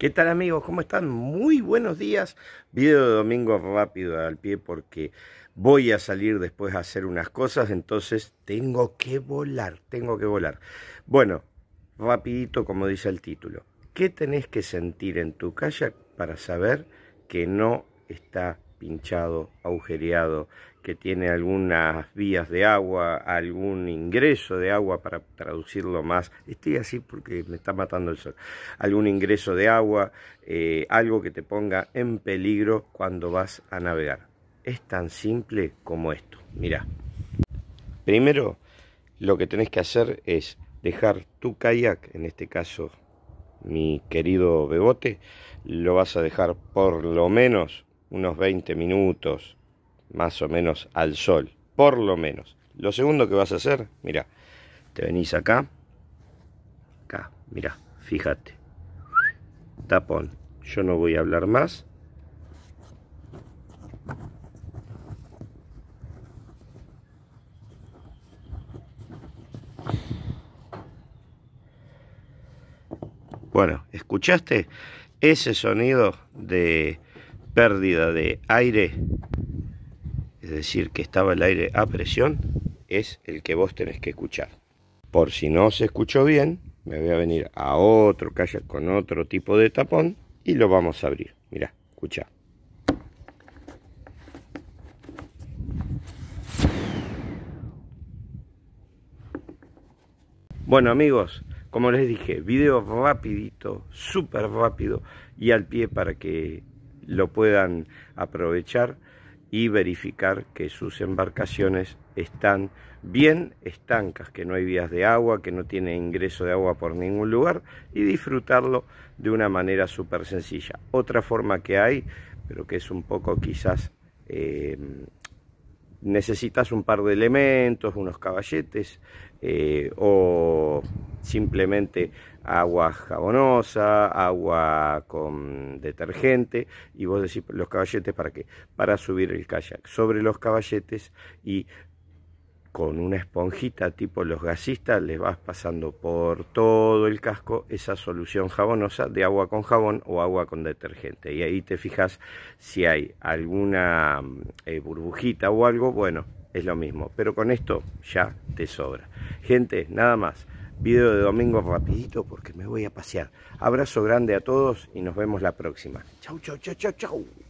¿Qué tal amigos? ¿Cómo están? Muy buenos días. Video de domingo rápido al pie porque voy a salir después a hacer unas cosas, entonces tengo que volar, tengo que volar. Bueno, rapidito como dice el título. ¿Qué tenés que sentir en tu kayak para saber que no está pinchado, agujereado, que tiene algunas vías de agua, algún ingreso de agua, para traducirlo más, estoy así porque me está matando el sol, algún ingreso de agua, eh, algo que te ponga en peligro cuando vas a navegar. Es tan simple como esto, mirá. Primero, lo que tenés que hacer es dejar tu kayak, en este caso mi querido Bebote, lo vas a dejar por lo menos unos 20 minutos más o menos al sol, por lo menos. Lo segundo que vas a hacer, mira, te venís acá, acá, mira, fíjate, tapón, yo no voy a hablar más. Bueno, ¿escuchaste ese sonido de pérdida de aire, es decir, que estaba el aire a presión, es el que vos tenés que escuchar. Por si no se escuchó bien, me voy a venir a otro calle con otro tipo de tapón y lo vamos a abrir. Mirá, escucha. Bueno amigos, como les dije, video rapidito, súper rápido y al pie para que lo puedan aprovechar y verificar que sus embarcaciones están bien estancas, que no hay vías de agua, que no tiene ingreso de agua por ningún lugar y disfrutarlo de una manera súper sencilla. Otra forma que hay, pero que es un poco quizás eh, necesitas un par de elementos, unos caballetes eh, o simplemente agua jabonosa, agua con detergente y vos decís los caballetes para qué? Para subir el kayak sobre los caballetes y con una esponjita tipo los gasistas le vas pasando por todo el casco esa solución jabonosa de agua con jabón o agua con detergente y ahí te fijas si hay alguna eh, burbujita o algo bueno es lo mismo pero con esto ya te sobra gente nada más video de domingo rapidito porque me voy a pasear abrazo grande a todos y nos vemos la próxima chau chau chau chau chau